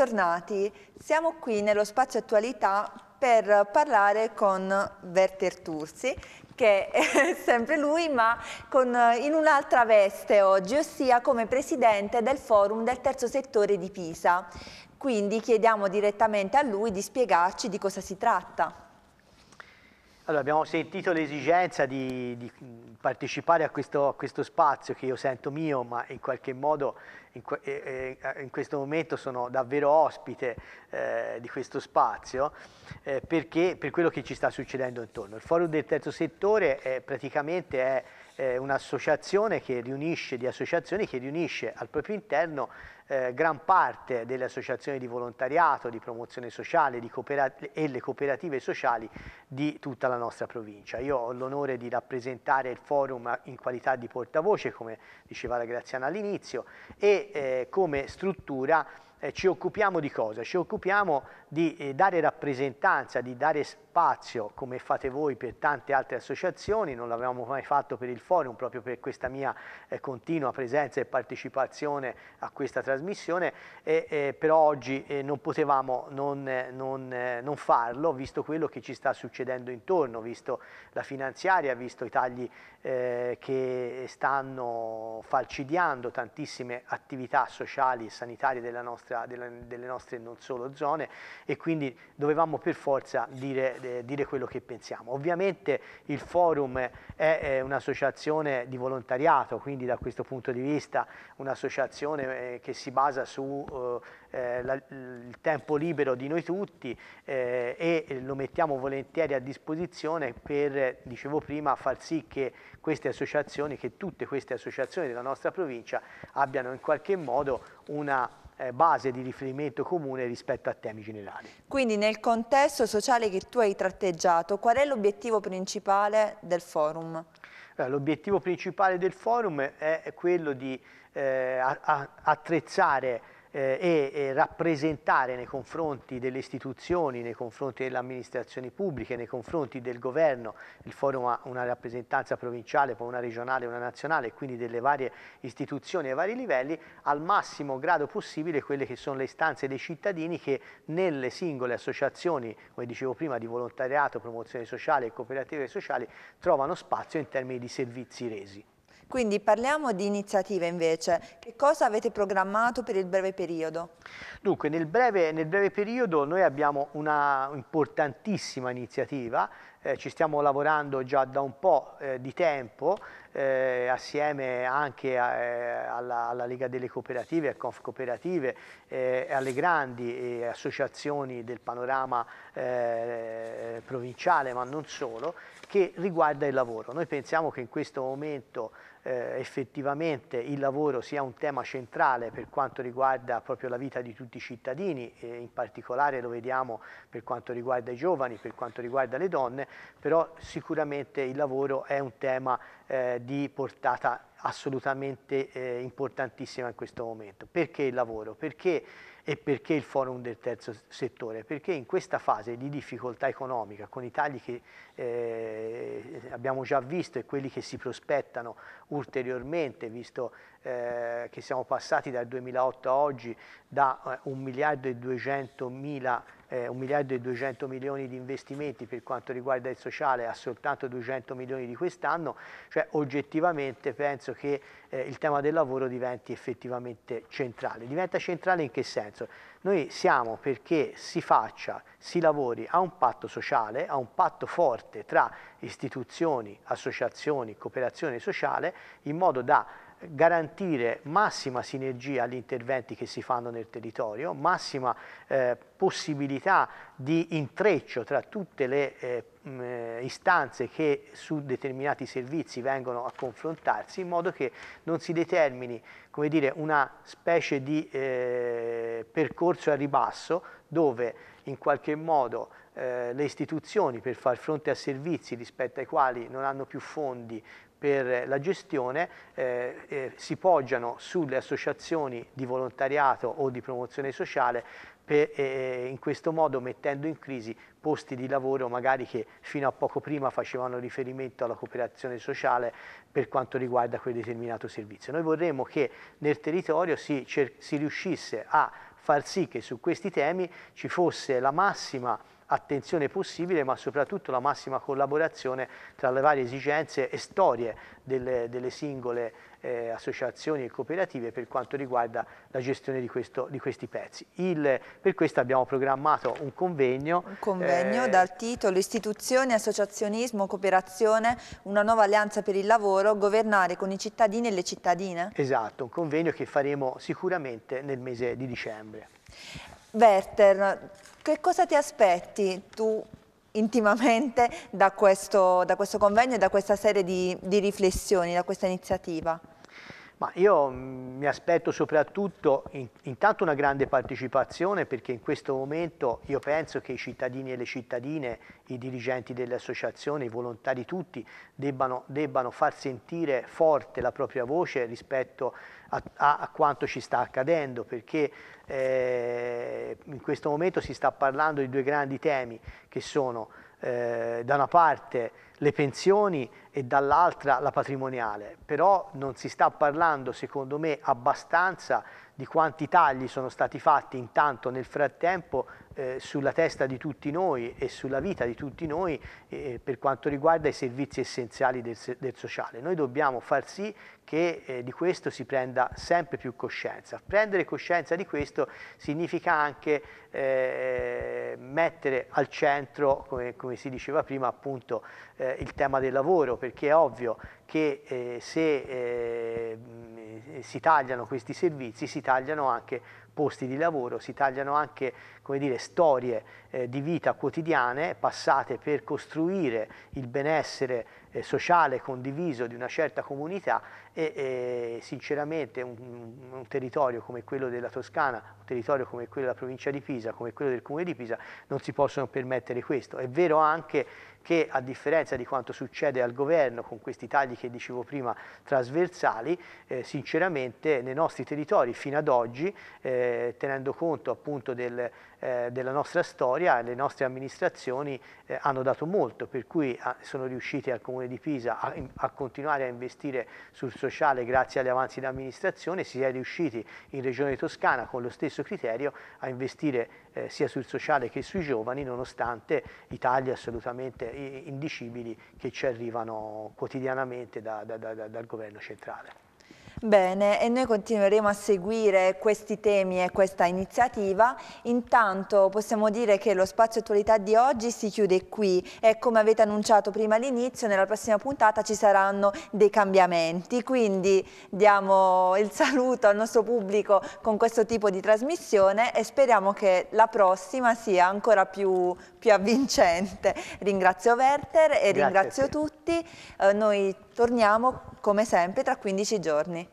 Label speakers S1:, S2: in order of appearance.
S1: bentornati. Siamo qui nello spazio attualità per parlare con Werther Tursi, che è sempre lui, ma con, in un'altra veste oggi, ossia come presidente del forum del terzo settore di Pisa. Quindi chiediamo direttamente a lui di spiegarci di cosa si tratta.
S2: Allora, abbiamo sentito l'esigenza di, di, partecipare a questo, a questo, spazio che io sento mio, ma in qualche modo in, eh, eh, in questo momento sono davvero ospite eh, di questo spazio eh, perché, per quello che ci sta succedendo intorno. Il forum del terzo settore è, eh, praticamente è eh, un'associazione che riunisce, di associazioni che riunisce al proprio interno eh, gran parte delle associazioni di volontariato, di promozione sociale di e le cooperative sociali di tutta la nostra provincia. Io ho l'onore di rappresentare il forum in qualità di portavoce, come diceva la Graziana all'inizio, e eh, come struttura eh, ci occupiamo di cosa? Ci occupiamo di eh, dare rappresentanza, di dare spazio, come fate voi per tante altre associazioni, non l'avevamo mai fatto per il forum, proprio per questa mia eh, continua presenza e partecipazione a questa trasmissione, e, eh, però oggi eh, non potevamo non, eh, non, non, farlo, visto quello che ci sta succedendo intorno, visto la finanziaria, visto i tagli che stanno falcidiando tantissime attività sociali e sanitarie della nostra nostra, delle, delle, nostre non solo zone e quindi dovevamo per forza dire, eh, dire quello che pensiamo. Ovviamente il forum è, è un'associazione di volontariato, quindi da questo punto di vista un'associazione eh, che si basa sul eh, eh tempo libero di noi tutti eh, e lo mettiamo volentieri a disposizione per, dicevo prima, far sì che queste associazioni, che tutte queste associazioni della nostra provincia abbiano in qualche modo una eh, base di riferimento comune rispetto a temi generali.
S1: Quindi nel contesto sociale che tu hai tratteggiato, qual è l'obiettivo principale del forum? Eh, l'obiettivo principale del forum è quello di eh, attrezzare
S2: eh, e, e, rappresentare nei confronti delle istituzioni, nei confronti delle amministrazioni pubbliche, nei confronti del governo, il forum ha una rappresentanza provinciale, poi una regionale, una nazionale e quindi delle varie istituzioni ai vari livelli, al massimo grado possibile quelle che sono le istanze dei cittadini che nelle singole associazioni, come dicevo prima, di volontariato, promozione sociale e cooperative sociali, trovano spazio in termini di servizi resi.
S1: Quindi parliamo di iniziative invece. Che cosa avete programmato per il breve periodo? Dunque, nel breve, nel breve periodo noi abbiamo una
S2: importantissima iniziativa, eh, ci stiamo lavorando già da un po' eh, di tempo, eh, assieme anche a, eh, alla, alla, Lega delle Cooperative, a Confcooperative, eh, alle grandi eh, associazioni del panorama eh, provinciale, ma non solo, che riguarda il lavoro. Noi pensiamo che in questo momento eh, effettivamente il lavoro sia un tema centrale per quanto riguarda proprio la vita di tutti i cittadini, in particolare lo vediamo per quanto riguarda i giovani, per quanto riguarda le donne, però sicuramente il lavoro è un tema eh, di portata assolutamente eh, importantissima in questo momento. Perché il lavoro? Perché, e perché il forum del terzo settore? Perché in questa fase di difficoltà economica, con i tagli che eh, abbiamo già visto e quelli che si prospettano ulteriormente, visto eh, che siamo passati dal 2008 a oggi da eh, 1 miliardo e 200 mila eh, 1 miliardo e 200 milioni di investimenti per quanto riguarda il sociale a soltanto 200 milioni di quest'anno, cioè oggettivamente penso che eh, il tema del lavoro diventi effettivamente centrale. Diventa centrale in che senso? Noi siamo perché si faccia, si lavori a un patto sociale, a un patto forte tra istituzioni, associazioni, cooperazione sociale, in modo da garantire massima sinergia agli interventi che si fanno nel territorio, massima eh, possibilità di intreccio tra tutte le eh, mm, eh, istanze che su determinati servizi vengono a confrontarsi in modo che non si determini come dire, una specie di eh, percorso a ribasso dove in qualche modo eh, le istituzioni per far fronte a servizi rispetto ai quali non hanno più fondi per la gestione eh, eh, si poggiano sulle associazioni di volontariato o di promozione sociale per, eh, eh, in questo modo mettendo in crisi posti di lavoro magari che fino a poco prima facevano riferimento alla cooperazione sociale per quanto riguarda quel determinato servizio. Noi vorremmo che nel territorio si, si riuscisse a far sì che su questi temi ci fosse la massima attenzione possibile, ma soprattutto la massima collaborazione tra le varie esigenze e storie delle, delle singole eh, associazioni e cooperative per quanto riguarda la gestione di, questo, di questi pezzi. Il, per questo abbiamo programmato un convegno. Un convegno eh, dal
S1: titolo Istituzioni, associazionismo, cooperazione, una nuova alleanza per il lavoro, governare con i cittadini e le cittadine.
S2: Esatto, un convegno che faremo sicuramente nel mese di dicembre.
S1: Werther, che cosa ti aspetti tu intimamente da questo, da questo convegno e da questa serie di, di riflessioni, da questa iniziativa?
S2: Ma io mm, mi aspetto soprattutto in, intanto una grande partecipazione perché in questo momento io penso che i cittadini e le cittadine, i dirigenti delle associazioni, i volontari tutti debbano, debbano far sentire forte la propria voce rispetto a, a, a quanto ci sta accadendo perché eh, in questo momento si sta parlando di due grandi temi che sono eh, da una parte le pensioni e dall'altra la patrimoniale, però non si sta parlando secondo me abbastanza di quanti tagli sono stati fatti intanto nel frattempo eh, sulla testa di tutti noi e sulla vita di tutti noi eh, per quanto riguarda i servizi essenziali del, del sociale. Noi dobbiamo far sì che eh, di questo si prenda sempre più coscienza. Prendere coscienza di questo significa anche eh, mettere al centro, come, come, si diceva prima, appunto eh, il tema del lavoro, perché è ovvio che eh, se eh, si tagliano questi servizi si tagliano anche posti di lavoro, si tagliano anche dire, storie eh, di vita quotidiane passate per costruire il benessere eh, sociale condiviso di una certa comunità e, e eh, sinceramente un, un, territorio come quello della Toscana, un territorio come quello della provincia di Pisa, come quello del comune di Pisa, non si possono permettere questo. È vero anche che a differenza di quanto succede al governo con questi tagli che dicevo prima trasversali, eh, sinceramente nei nostri territori fino ad oggi, eh, tenendo conto appunto del, eh, della nostra storia, le nostre amministrazioni eh, hanno dato molto, per cui ah, sono riusciti al Comune di Pisa a, a continuare a investire sul sociale grazie agli avanzi di amministrazione, si è riusciti in Regione Toscana con lo stesso criterio a investire eh, sia sul sociale che sui giovani, nonostante i tagli assolutamente indicibili che ci arrivano quotidianamente da, da, da, dal governo centrale.
S1: Bene, e noi continueremo a seguire questi temi e questa iniziativa. Intanto possiamo dire che lo spazio attualità di oggi si chiude qui e come avete annunciato prima all'inizio, nella prossima puntata ci saranno dei cambiamenti, quindi diamo il saluto al nostro pubblico con questo tipo di trasmissione e speriamo che la prossima sia ancora più, più avvincente. Ringrazio Werther e Grazie ringrazio tutti. Eh, noi Torniamo come sempre tra 15 giorni.